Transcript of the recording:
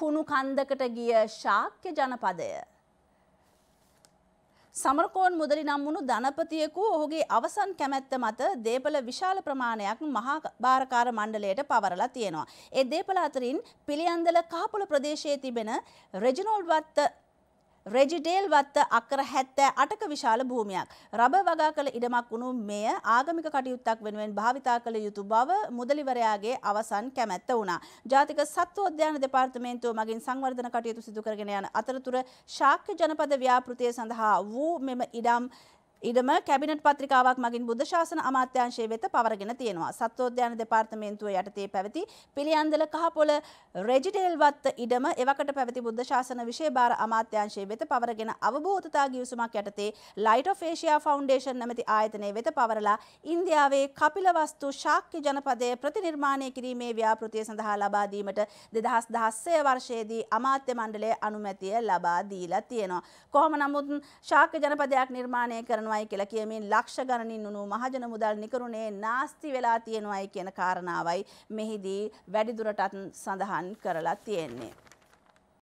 කුණු කන්දකට ගිය ශාක්‍ය ජනපදය. සමරකෝන් මුදලි නම් වුණු ධනපතියෙකු ඔහුගේ අවසන් කැමැත්ත මත දේපල විශාල ප්‍රමාණයක් මහා භාරකාර මණ්ඩලයට පවරලා තියෙනවා. ඒ දේපල අතරින් පිළියන්දල කහපොළ ප්‍රදේශයේ තිබෙන රෙජිනෝල්ඩ් වත්ත රෙජිඩේල් වත්ත අකර හැත්තෑ අටක විශාල භූමයක්. රබ වගා කළ ඉඩමක් වුණු මෙය ආගමික කටයුත්තක් වෙනුවෙන් භාවිතා කළ යුතු බව මුදලිවරයාගේ අවසන් කැමැත්ත වුණා. ජාතික සත්වෝද්‍යාන දෙපාර්තමේන්තුව මගින් සංවර්ධන කටයුතු සිදුකරගෙන යන අතරතුර ශාක්‍ය ජනපද ව්‍යාපෘතිය සඳහා වූ මෙම ඉඩම් ඉඩම කැබිනට් පත්‍රිකාවක් මගින් බුද්ධ ශාසන අමාත්‍යංශය වෙත පවරගෙන තියෙනවා. සත්වෝද්‍යාන දෙපාර්තමේන්තුව යටතේ පැවති පිළියන්දල කහපොළ රෙජිටේල් වත්ත ඉඩම එවකට පැවති බුද්ධ ශාසන විශේෂ භාර අමාත්‍යංශය වෙත පවරගෙන අවබෝධතා ගිවිසුමක් යටතේ ලයිට් ඔෆ් ඒෂියා ෆවුන්ඩේෂන් නැමැති ආයතනය වෙත පවරලා ඉන්දියාවේ කපිලවස්තු ශාක්‍ය ජනපදය ප්‍රතිනිර්මාණය කිරීමේ ව්‍යාපෘතිය සඳහා ලබා දීමට 2016 වර්ෂයේදී අමාත්‍ය මණ්ඩලය අනුමැතිය ලබා දීලා තියෙනවා. කොහොම නමුත් ශාක්‍ය ජනපදයක් නිර්මාණය කරනවා තියෙනවායි කියලා කියමින් ලක්ෂ ගණනින් උණු මහජන මුදල් නිකරුණේ නාස්ති වෙලා තියෙනවායි කියන කාරණාවයි මෙහිදී වැඩිදුරටත් සඳහන් කරලා තියෙන්නේ.